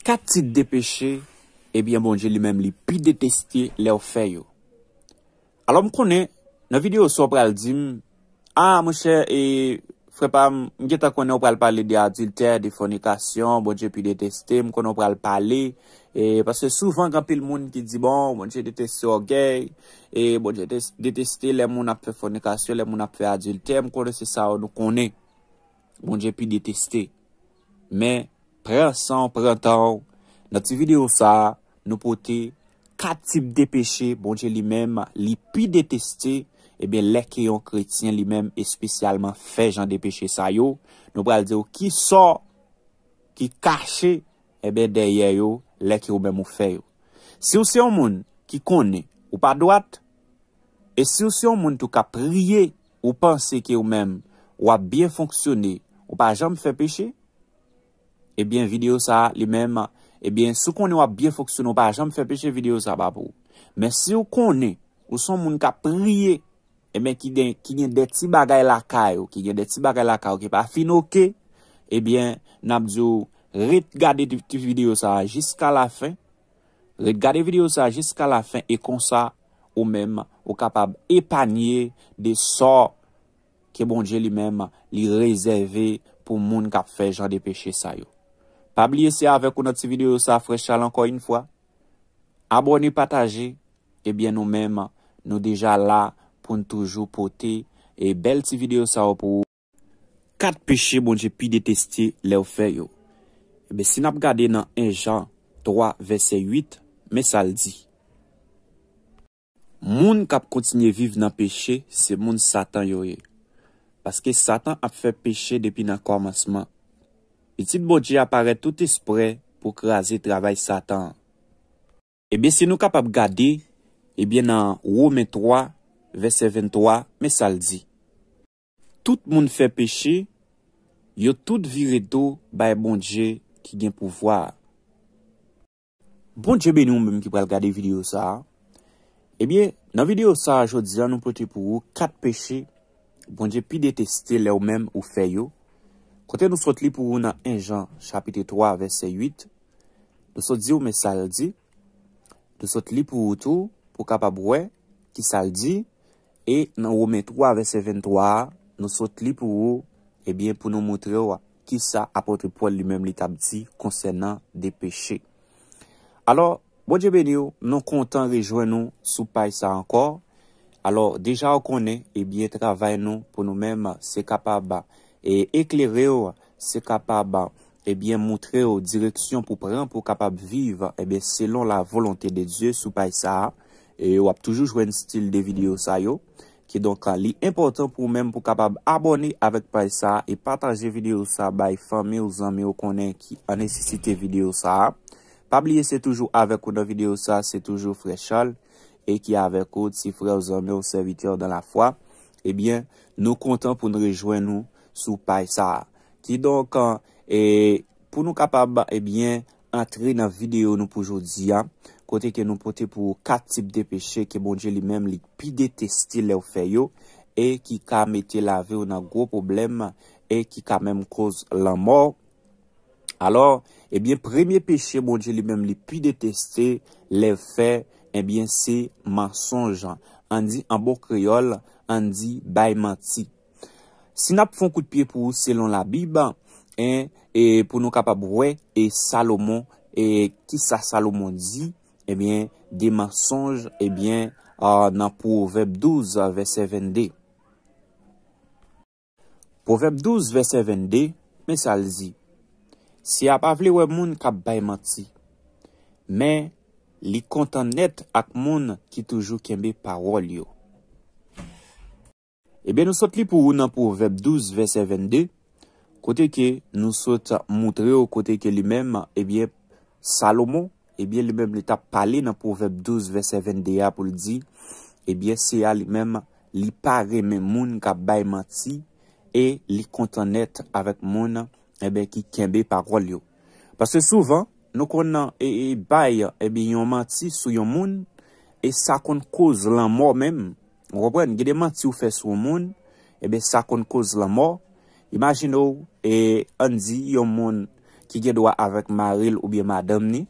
Kat ti depeshe, ebyen eh bonje li mem li pi deteste le ou feyo. Alo m konen, nan video sou pral di, a mouche, fwe pa m geta konen pral pale di adulte, di fonikasyon, m konen pral pale, e pase souvan kapil moun ki di, bon, moun je deteste ou gay, e bon je deteste le moun apre fonikasyon, le moun apre adulte, m konen se sa ou nou konen, moun je pi deteste. Men, Prensan, prentan, nati video sa nou pote kat tip de peche bonche li men, li pi deteste, ebe eh leke yon kretien li men espesyalman fe jan de peche sa yo. Nou pral diyo ki so, ki kache, ebe eh deye yo leke yon men mou fe yo. Si ou se yon moun ki kone ou pa doat, e si ou se yon moun tou ka priye ou pense ki yon men ou a bien fonksyone ou pa jan mou fe peche, Ebyen eh videyo sa li menm, ebyen eh sou konen wap byen foksunon pa, jom fe peche videyo sa pa pou. Men si ou konen, ou son moun ka priye, emen eh ki gen de ti bagay lakay ou, ki gen de ti bagay lakay ou, ki pa finoke, ebyen nanp zyo ritgade videyo sa jiska la fin, ritgade videyo sa jiska la fin, e konsa ou menm, ou kapab epanye bon de sor ke bonje li menm li rezerve pou moun ka fe jande peche sa yo. Pabliye se avèk ou nan ti videyo sa frechal ankon yon fwa. Abone pataje. Ebyen nou mèm nou deja la pou n toujou pote. E bel ti videyo sa ou pou ou. Kat peche bon jè pi deteste le ou fe yo. Ebyen si nap gade nan 1 Jean 3 verset 8, me sal di. Moun kap kontinye vive nan peche se moun satan yo e. Paske satan ap fè peche depi nan kormasman. Etit bonje apare tout espre pou krasi travay satan. Ebyen eh si nou kapap gade, ebyen nan rou men 3, vese 23, men saldi. Tout moun fè peche, yo tout vireto baye bonje ki gen pouvwa. Bonje be nou mbèm ki pral gade video sa. Ebyen nan video sa, jodizan nou pote pou ou 4 peche bonje pi deteste le ou mèm ou fè yo. Kote nou sot li pou ou nan 1 jan, chapite 3, verse 8, nou sot di ou men saldi, nou sot li pou ou tou pou kapab wè ki saldi, e nan ou men 3, verse 23, nou sot li pou ou, ebyen eh pou nou mwotre ou ki sa apotri pou al li mem li tabdi konsen nan de peche. Alors, bon djebe di ou, nou kontan rejwen nou sou pay sa ankor, alors deja ou konen, ebyen eh travay nou pou nou mem se kapab ba kapab. E eklere yo se kapab ebyen eh moutre yo direksyon pou pran pou kapab viv ebyen eh selon la volante de Diyo sou Paisa. E yo ap toujou jwen stil de video sa yo. Ki donk an li euh, importan pou men pou kapab abone avek Paisa e pataje video sa bay famen ou zanmen ou konen ki an nesisite video sa. Pabliye se toujou avek ou nan video sa se toujou frechal. E ki avek ou tifre ou zanmen ou serviteur dan la fwa. Ebyen eh nou kontan pou nou rejoen nou. Sou pay sa, ki donk an, eh, e pou nou kapab, ebyen, eh, antre nan videyo nou pou jodi an, kote ke nou pote pou kat tip de peche ke bonje li menm li pi deteste le ou feyo, e ki kam ete lave ou nan gro problem, e ki kam menm koz lan mor. Alors, ebyen, eh premye peche bonje li menm li pi deteste le ou fe, ebyen, se masonjan. An di, an bon kriol, an di, bayman tit. Sin ap fon kout piye pou selon la Biba, e pou nou kap ap wè, e Salomon, e ki sa Salomon zi, ebyen, eh de mensonj, ebyen, eh ah, nan pou veb 12, veb 7d. Pou veb 12, veb 7d, men sal zi, si ap avle wè moun kap bayman zi, men, li kontan net ak moun ki toujou kembe parol yo. Ebyen eh nou sot li pou ou nan pou verb 12 verset 22 Kote ke nou sot moutre ou kote ke li menm ebyen eh Salomo Ebyen eh li menm li ta pale nan pou verb 12 verset 22 ya pou li di Ebyen se ya li menm li pare men moun ka bay mati E li kontanet avet moun ebyen ki kembe parol yo Pase souvan nou kon nan e bay ebyen yon mati sou yon moun E sa kon koz lan mou menm Gede mati ou fe sou moun, ebe sa kon koz la mò. Imagin ou, e, anzi yon moun ki gede wak avèk Maril ou biye madam ni.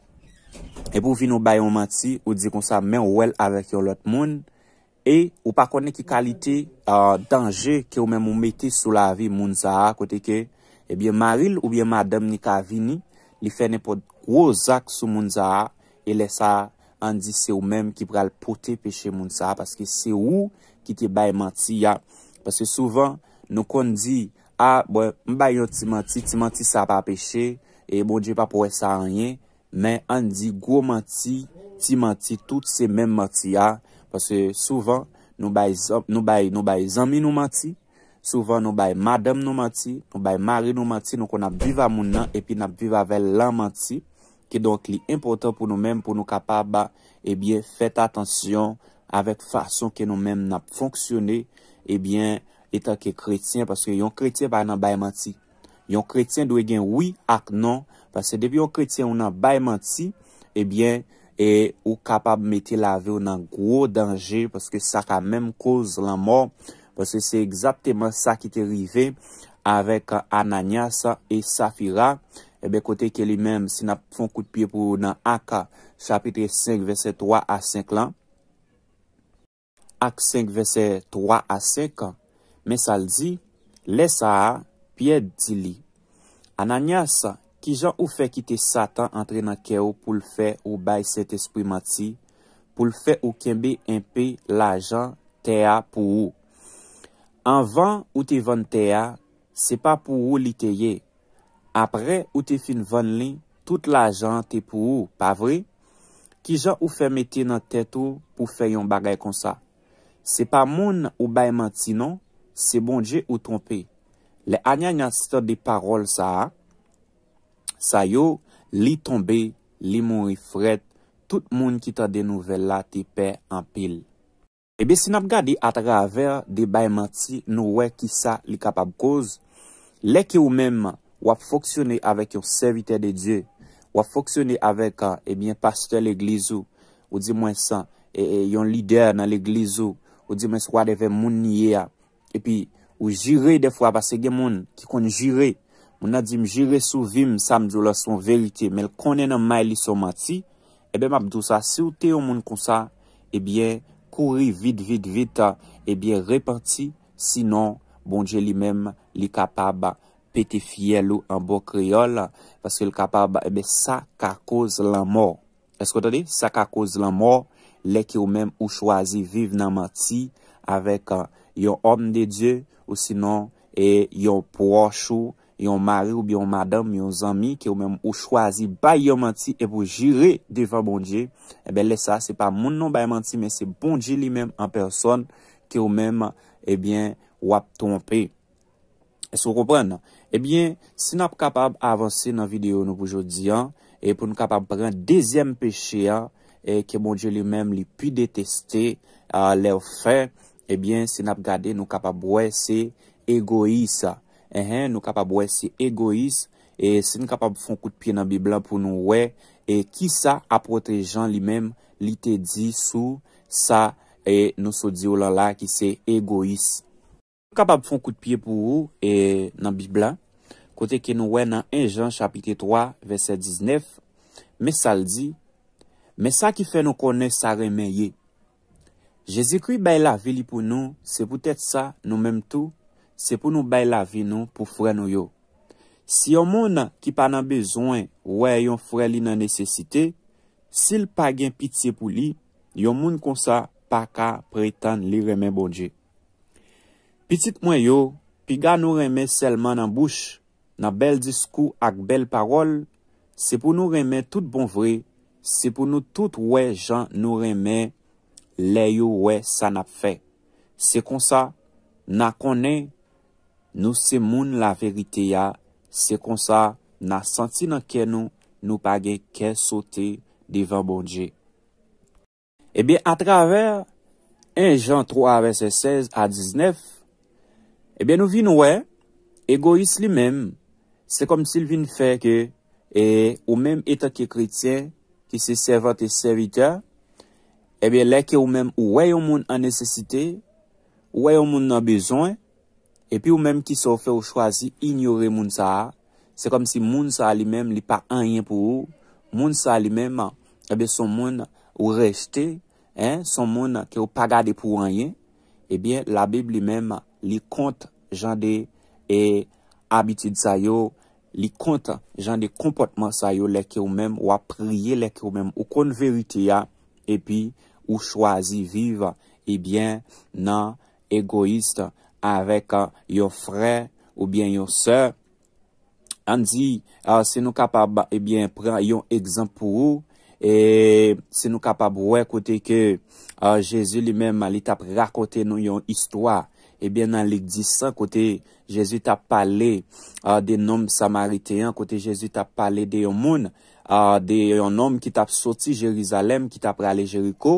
E pou vin ou bayon mati, ou di kon sa men wèl avèk yon lot moun. E ou pa konen ki kalite, danje ki ou men mou meti sou la vi moun za ha. Kote ke, ebiye Maril ou biye madam ni ka vini, li fene pou wò zak sou moun za ha e lesa moun. an di se ou menm ki pral pote peche moun sa, paske se ou ki te bay mati ya. Paske souvan nou kon di, a, mbay yo ti mati, ti mati sa pa peche, e moun di pa pouwe sa anyen, men an di gwo mati, ti mati tout se menm mati ya, paske souvan nou bay zami nou mati, souvan nou bay madam nou mati, nou bay mari nou mati, nou kon ap viva moun nan, epi nap viva vel lan mati, Ki donk li impotant pou nou menm pou nou kapab ba, ebyen, fèt atansyon avèk fason ki nou menm nap fonksyonè, ebyen, etan ke kretyen, paske yon kretyen bay nan bayman ti. Yon kretyen dwe gen wè ak non, paske debi yon kretyen ou nan bayman ti, ebyen, e ou kapab metè lave ou nan gro danje, paske sa ka menm koz lan mor, paske se exapte man sa ki te rive, avèk Ananyasa e Safira, Ebe eh kote ke li menm si na fon kout piye pou nan ak a chapitre 5 verset 3 a 5 lan. Ak 5 verset 3 a 5 lan. Men sal di, le sa a piye di li. An an yasa, ki jan ou fe kite satan antre nan ke ou pou l fe ou bay set espri mati. Pou l fe ou kembe enpe la jan te a pou ou. An van ou te van te a, se pa pou ou li te ye. apre ou te fin von li, tout la jan te pou ou, pa vre, ki jan ou fe meti nan tet ou pou fe yon bagay kon sa. Se pa moun ou bayman ti non, se bon dje ou tonpe. Le anya nyan se te de parol sa, sa yo, li tombe, li moun ifret, tout moun ki te de nouvel la te pe en pil. Ebe si nap gadi atraver de bayman ti nou we ki sa li kapab koz, le ki ou menman, wap foksyone avèk yon servite de Dje, wap foksyone avèk ah, ebyen eh paste l'eglizou, ou di mwen sa, e yon lider nan l'eglizou, ou di mwen swadeve moun niye a, ah. epi, ou jire defwa, bas ege moun ki kon jire, moun a di m jire sou vim, sa m di w la son velite, mel konen an may li son mati, ebyen m ap do sa, se ou te yon moun kon sa, ebyen kouri vid, vid, vid, ah. ebyen reparti, sinon bon Dje li menm li kapaba, peti fiyel ou an bo kriol, paske l kapar ba, ebe, sa ka koz la mor. Esko ta di? Sa ka koz la mor, le ki ou mem ou chwazi vive nan mati avek euh, yon om de die ou sinon, e yon proche ou, yon mari ou yon madame, yon zami, ki ou mem ou chwazi bay yon mati e pou jire devan bonje, ebe, eh le sa, se pa moun non bay mati, men se bonje li mem an person, ki ou mem ebyen eh wap tonpe. Esko ou repren nan? Ebyen, se nap kapab avanse nan videyo nou pou jodi an, e pou nou kapab bagan dezyem peche an, e ke moun dje li men li pi deteste le ou fe, ebyen, se nap gade nou kapab wese egoisa. Ehen, nou kapab wese egoisa, e se nou kapab fon kout piye nan biblan pou nou we, e ki sa apote jan li men li te di sou sa, e nou so di ou lan la ki se egoisa. Nou kapab fon kout piye pou ou e, nan biblan, kote ke nou wè nan 1 Jean chapite 3, verset 19, mè sa l di, mè sa ki fè nou konè sa remè ye. Je zikri bè la vi li pou nou, se pou tèt sa nou mèm tou, se pou nou bè la vi nou pou fwè nou yo. Si yon moun nan ki pa nan bezwen, wè yon fwè li nan nesesite, sil pa gen piti pou li, yon moun konsa pa ka prétan li remè bonje. Pitit mwen yo, pi ga nou remè selman nan bouch, nan bel diskou ak bel parol, se pou nou remen tout bon vre, se pou nou tout wey jan nou remen leyo wey san ap fe. Se kon sa, nan konen nou se moun la verite ya, se kon sa, nan santi nan ken nou, nou page ken sote divan bondje. Ebyen eh a traver, en jan 3 avese 16 a 19, ebyen eh nou vi nou wey egois li mem, Se kom Silvin fè ke ou menm etak e kritien ki se servat e serviteur, e bè lè ke ou menm ou wè yon moun an nesesite, ou wè yon moun nan bezon, e pi ou menm ki se ou fè ou chwazi ignore moun sa a, se kom si moun sa a li menm li pa anyen pou ou, moun sa a li menm e bè son moun ou rejte, son moun ki ou pa gade pou anyen, e eh bè la Bib li menm li kont jande e abitid sa yo, li kont jan de kompotman sa yo leke ou mem ou apriye leke ou mem ou kon verite ya epi ou chwazi vive ebyen nan egoiste avek uh, yo fre ou byen yo se an di uh, se nou kapab ebyen pre yon ekzamp pou ou e se nou kapab wè kote ke uh, jesu li men mali tap rakote nou yon histwa ebyen eh nan lik disan, kote Jezu tap pale ah, de nom Samariteyan, kote Jezu tap pale de yon moun, ah, de yon nom ki tap soti Jerizalem, ki tap pale Jeriko,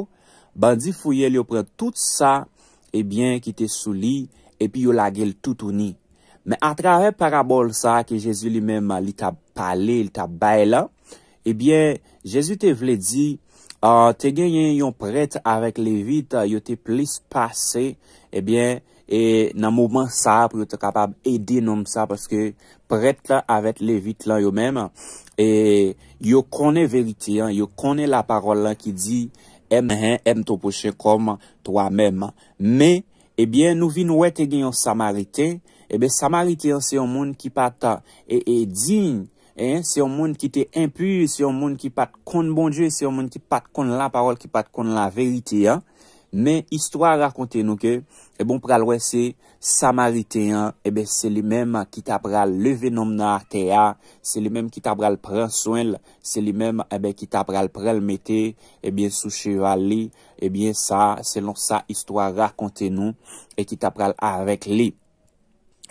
bandi fuyel yo pre tout sa, ebyen ki te souli, epi yo lage l toutouni. Men atrave parabol sa, ki Jezu li men li tap pale, li tap baela, ebyen, Jezu te vle di, te genyen yon pret avèk le vit, yo te plis pase, ebyen, eh E nan mouman sa pou yo te kapab edi nom sa Paske prete la avet levite la yo mem E yo kone verite, yo kone la parol la ki di M m m to poche kom toa mem Me, ebyen nou vi nou ete genyon samarite Ebyen samarite yo se yon moun ki pata E e din, se yon moun ki te impu Se yon moun ki pat kon bon die Se yon moun ki pat kon la parol, ki pat kon la verite ya Men, histwa rakonte nou ke, e bon pral wese, Samariteyan, e ben se li menm ki tab pral le venom na atea, se li menm ki tab pral pral soel, se li menm e ben ki tab pral pral mette, e ben sou cheval li, e ben sa, se lon sa histwa rakonte nou, e ki tab pral avèk li.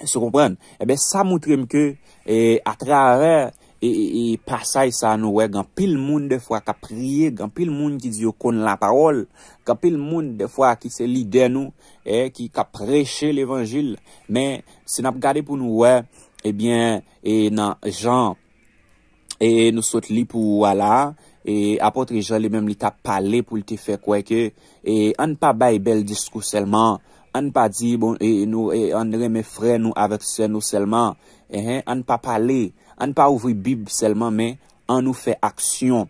Se kompren, e ben sa moutrem ke, e atre avèr, E, e, e pasay sa nou we, gan pil moun de fwa ka priye, gan pil moun ki diyo kon la parol, gan pil moun de fwa ki se lide nou, e, ki ka preche l'Evangil, men, se nap gade pou nou we, e bien, e nan jan, e nou sot li pou wala, e apotre jan li menm li ta pale pou li te fe kweke, e, an pa bay bel diskou selman, an pa di bon, e nou, e andre me fre nou avek se nou selman, e, an pa pale, an nou pa ouvri bib selman men, an nou fe aksyon.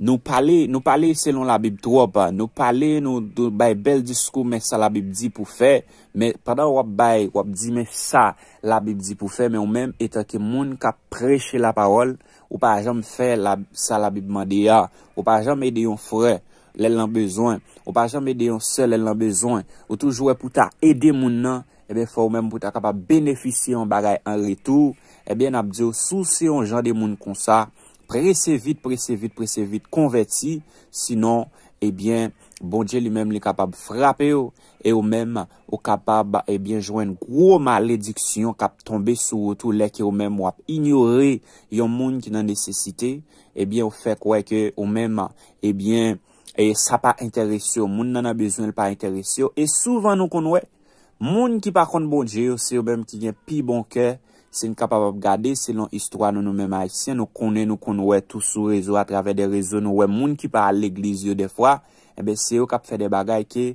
Nou pale selon la bib tro pa, ah. nou pale nou bay bel diskou men sa la bib di pou fe, men padan wap bay, wap di men sa la bib di pou fe, men ou men etan ke moun ka preche la parol, ou pa jam fe sa la bib mandi ya, ou pa jam ede yon fre, lè l'an bezon, ou pa jam ede yon sel lè l'an bezon, ou toujwe pou ta ede moun nan, ebe fò ou men pou ta kap a benefisi yon bagay an retou, ebyen eh ap diyo sou se yon jan de moun kon sa, prese vit, prese vit, prese vit, konverti, sinon, ebyen, eh bon dje li men li kapab frape yo, e ou men, ou kapab, ebyen, eh jwen gro malediksyon, kap tombe sou, tout leke ou men wap, ignore yon moun ki nan desesite, ebyen, ou fek wèk, ou men, ebyen, e sa pa interese yo, moun nan an bezoun el pa interese yo, e souvan nou kon wè, moun ki pa kon bon dje yo, se yo men ki gen pi bon kè, Se nou kap ap ap gade, se nou istwa nou nou memay, se nou konen nou kon wè tou sou rezo, atrave de rezo nou wè moun ki pa al l'eglize yo defwa, ebe eh se yo kap fè de bagay ki,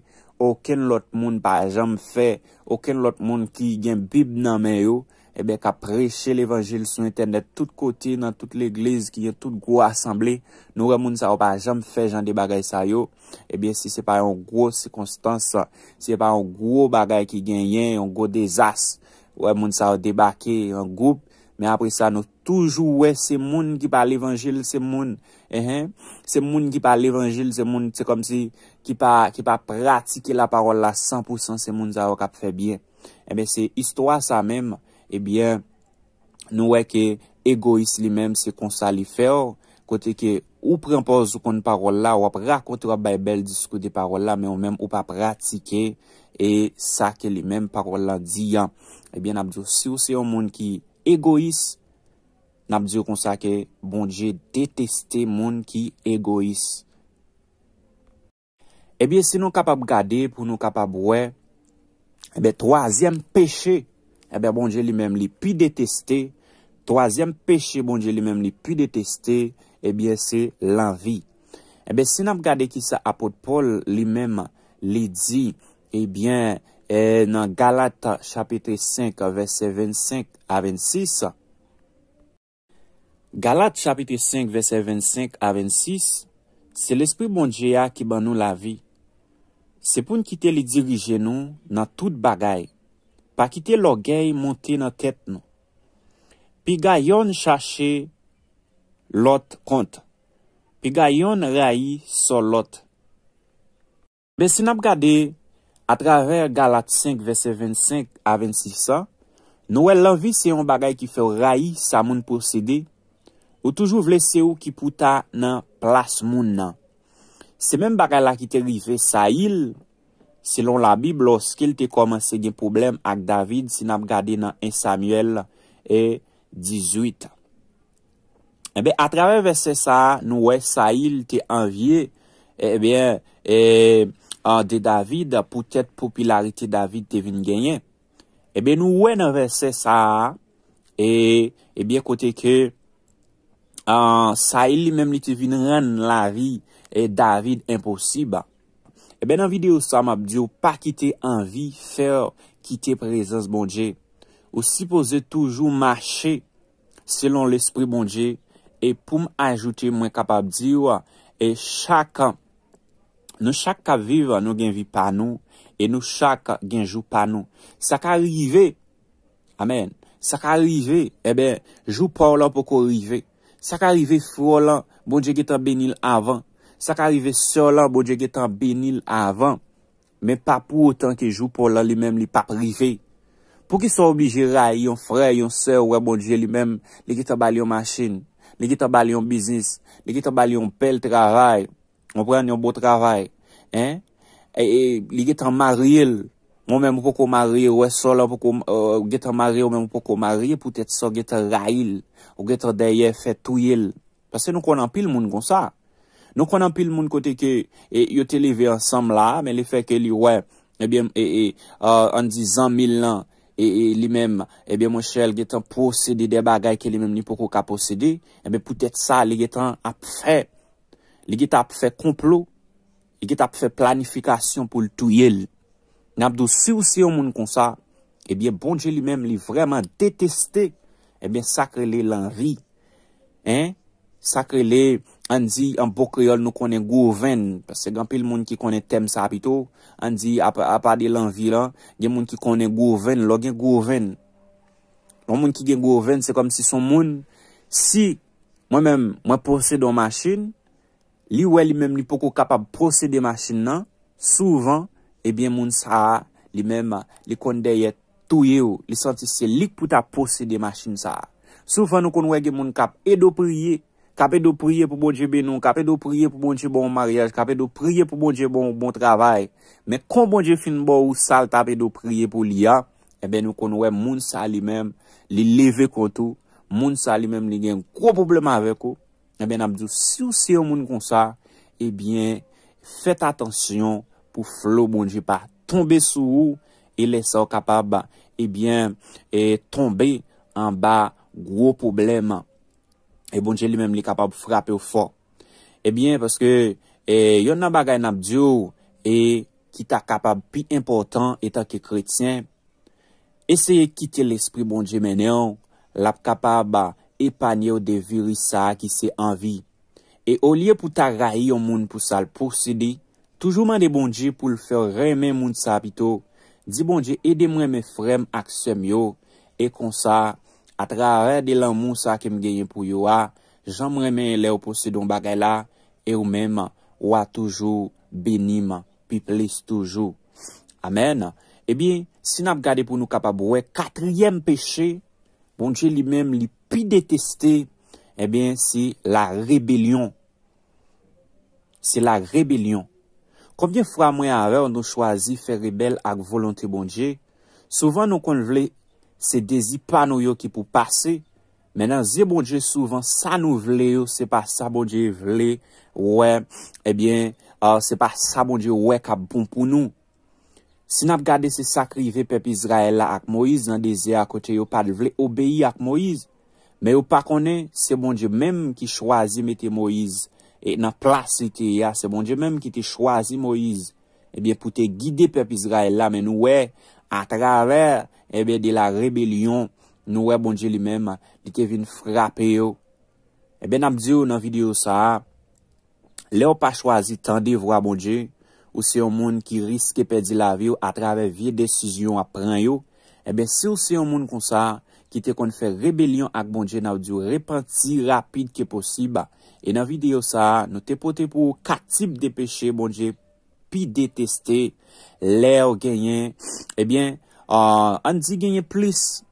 oken lot moun pa jam fè, oken lot moun ki gen bib nan men yo, ebe eh kap preche l'evangel sou internet, tout koti nan tout l'eglize ki gen tout gro asamblé, nou wè moun sa wè pa jam fè jan de bagay sa yo, ebe eh si se pa yon gro sikonstans, se se pa yon gro bagay ki gen yen, se se pa yon gro desas, wè moun sa ou debake an goup, men apre sa nou toujou wè se moun ki pa l'Evangil se moun, se moun ki pa l'Evangil se moun, se kom si ki pa pratike la parol la 100% se moun za ou kap fe bie. E men se istwa sa men, e bie nou wè ke egoist li men se konsa li fe, kote ke ou prempos ou kon parol la, ou ap rakote ou ap baybel diskou de parol la, men ou men ou pa pratike, e sa ke li men parol la diyan. Ebyen, eh nap diyo, si ou se yo moun ki egois, nap diyo konsa ke, bon, je deteste moun ki egois. Ebyen, eh se nou kapab gade pou nou kapab we, ebyen, eh toazyem peche, ebyen, bon, je li mèm li pi deteste, toazyem peche, bon, je li mèm li pi deteste, ebyen, se lanvi. Ebyen, se nap gade ki sa apotpol li mèm li di, ebyen, E nan Galat chapitre 5 verse 25 a 26. Galat chapitre 5 verse 25 a 26 se l'espri bonje ya ki ban nou la vi. Se pou n'kite li dirije nou nan tout bagay pa kite logay monte nan ket nou. Pi ga yon chache lot kont. Pi ga yon rayi sol lot. Ben se nap gade... A traver Galat 5, verset 25 a 26 sa, nou el lanvi se yon bagay ki fe ou rayi sa moun pou sede, ou toujou vle se ou ki pouta nan plas moun nan. Se men bagay la ki te rive, sa il, selon la Bib, loske il te komanse gen problem ak David, sin ap gade nan 1 Samuel 18. A traver verset sa, nou wey sa il te anvye, e eh bien... Eh, de David, poutet popularite David devine genyen. Ebe eh nou wè nan vese sa, e, eby akote ke, sa ili mem li tevin ren la vi, e David imposiba. Ebe eh nan video sa, mabdi yo, pa kite anvi fer kite prezans bonje, ou sipoze toujou mache selon l'esprit bonje, e poum ajoute mwen kapab di yo, e chakan Nou chak ka vive, nou genvi pa nou. E nou chak genjou pa nou. Sa ka rive, amen, sa ka rive, ebe, eh jou pa wlan pou ko rive. Sa ka rive fwo wlan, bon dje getan benil avan. Sa ka rive sol wlan, bon dje getan benil avan. Men pa pou otan ke jou pa wlan li men li pa rive. Po ki sou obijera yon fre, yon se, wwe bon dje li men li getan bali yon masin, li getan bali yon biznis, li getan bali yon pel tra raye. mwen pre an yon bo travay, e, e li getan marye l, mwen mwen mwen pou kou marye, ou e solan pou kou getan marye, ou mwen mwen pou kou euh, marye, pou tèt so getan rail, ou getan daye fè touye l, pwase nou konan pil moun kon sa, nou konan pil moun kote ke, e, yo te leve ansam la, men le fè ke li wè, ebyen, eh e, e, euh, an dizan mil nan, e, e, li men, ebyen eh mwen chèl getan posède de bagay ke li men ni pou kou ka posède, ebyen eh pou tèt sa li getan ap fèp, li get ap fè komplo, li get ap fè planifikasyon pou l'tou yel. N ap do si ou si yon moun kon sa, ebyen bonje li mèm li vreman deteste, ebyen sakre li lanvi. Hein? Sakre li, an di, an bokriol nou konen gouven, se genpil moun ki konen tem sa apito, an di, apade lanvi la, gen moun ki konen gouven, lo gen gouven. Loun moun ki gen gouven, se kom si son moun, si, mwen mèm, mwen posey don machine, li wè li mèm li poko kapab posè de masin nan, souvan, ebyen moun sa a li mèm li kondeye touye ou, li santi se lik pou ta posè de masin sa a. Souvan nou kon wè gen moun kap edo priye, kap edo priye pou bonje benon, kap edo priye pou bonje bon, bon maryaj, kap edo priye pou bonje bon bon travay, mè kon bonje fin bo ou sal tap edo priye pou li a, ebyen nou kon wè moun sa a li mèm li leve kontou, moun sa a li mèm li gen kwo problem avèk ou, Ebyen eh Abdiou, si ou se yo moun kon sa, ebyen, eh fet atensyon pou flo bonje pa tombe sou ou, e lesa ou kapab, ebyen, eh tombe an ba gro probleman. E bonje li menm li kapab frape ou fok. Ebyen, paske, yon nan bagayen Abdiou, ki ta kapab pi importan eta ki kretyen, eseye kite l'esprit bonje menyon, lap kapab ba, Epanye ou deviri sa ki se anvi E ou liye pou ta ray yon moun pou sal porsidi Toujouman de bon di pou l fè remen moun sa apito Di bon di edem reme frem ak sem yo E konsa atre arè de lan moun sa kem genyen pou yo a Jam remen lè ou porsidon bagay la E ou mema ou a toujou benima pi ples toujou Amen E bi si nap gade pou nou kapabwe katryem peche Bondje li mèm li pi deteste, ebyen, eh si la rebelyon. Si la rebelyon. Koum diè fwa mwen a re, nou chwazi fè rebel ak volante bondje. Souvan nou kon vle, se dezi panou yo ki pou pase. Menan, ze bondje souvan sa nou vle yo, se pa sa bondje vle. Ouè, ebyen, se pa sa bondje ouè ka bon pou nou. Sin ap gade se sakri ve pep Izraela ak Moiz nan dese akote yo pa devle obeye ak Moiz. Men yo pa konen se bon diyo menm ki chwazi mete Moiz. E nan plasite ya se bon diyo menm ki te chwazi Moiz. Ebyen pou te gide pep Izraela men nou wey atraver ebyen de la rebelyon. Nou wey bon diyo li menm di ke vin frape yo. Ebyen nan diyo nan video sa le yo pa chwazi tan devwa bon diyo. ou se yon moun ki riske pedi la vi ou atrave vie desisyon apren yo, e ben se ou se yon moun kon sa ki te kon fè rebelyon ak bonje na ou di ou repanti rapid ki posiba, e nan videyo sa nou te pote pou katip de peche bonje pi deteste, le ou genyen, e eh ben an di genyen plis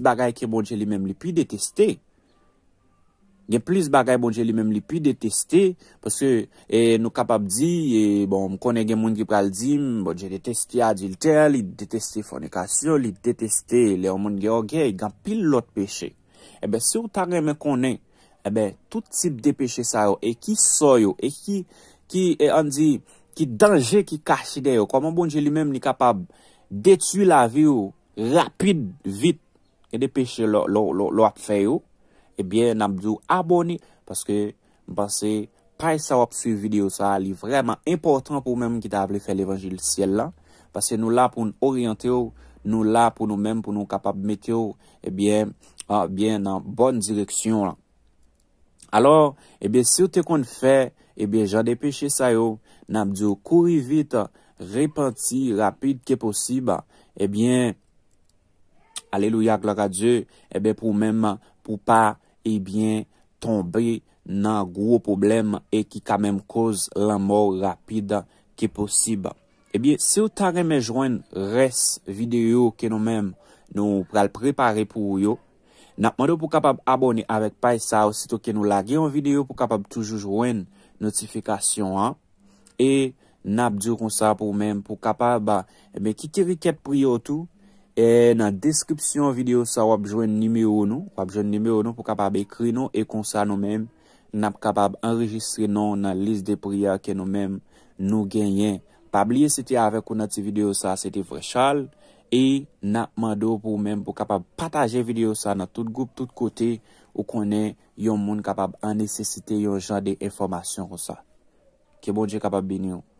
bagay ki bonje li mem li pi deteste, gen plis bagay bonje li mem li pi deteste, pwese e, nou kapab di, e, bon, mkone gen moun ki pral di, bonje deteste adil ter, li deteste fonikasyon, li deteste le o moun ge orge, gen pil lot peche. Ebe, sou tan gen mwen konen, ebe, tout tip de peche sa yo, e ki soy yo, e ki, e an di, ki danje ki kashi de yo, koman bonje li mem li kapab detu la vi yo, rapid, vit, e de peche lo ap feyo, Ebyen, nabdou abone, paske, mpase, pay e sa wap su videyo sa, li vreman impotant pou mèm ki ta avle fè l'Evangil siel la, paske nou la pou nou oryante yo, nou la pou nou mèm pou nou kapap met yo, ebyen, ah, nan bon direksyon la. Alors, ebyen, si ou te kon fè, ebyen, jan depèche sa yo, nabdou kouri vit, repanti, rapide ki posiba, ebyen, aleluya, glora Diyo, ebyen, pou mèm, pou pa ebyen tombe nan gwo problem e ki kamenm koz la mò rapida ki posiba. Ebyen, se ou tare men jwen res videyo ke nou men nou pral prepare pou yo, napmanou pou kapab abone avèk pay sa osito ke nou lage yon videyo pou kapab toujou jwen notifikasyon an, e napdou kon sa pou men pou kapab me ki kiri ket pou yo tou, E nan deskripsyon videyo sa wap jwen nimeyo nou, wap jwen nimeyo nou pou kapab ekri nou e konsa nou men, nap kapab enregistre nou nan lis de priya ke nou men nou genyen. Pabliye seti avek ou nati videyo sa, seti vreshal, e nap mandou pou men pou kapab pataje videyo sa nan tout goup, tout kote, ou konen yon moun kapab anesisite yon jan de informasyon ou sa. Ke bon je kapab bini ou?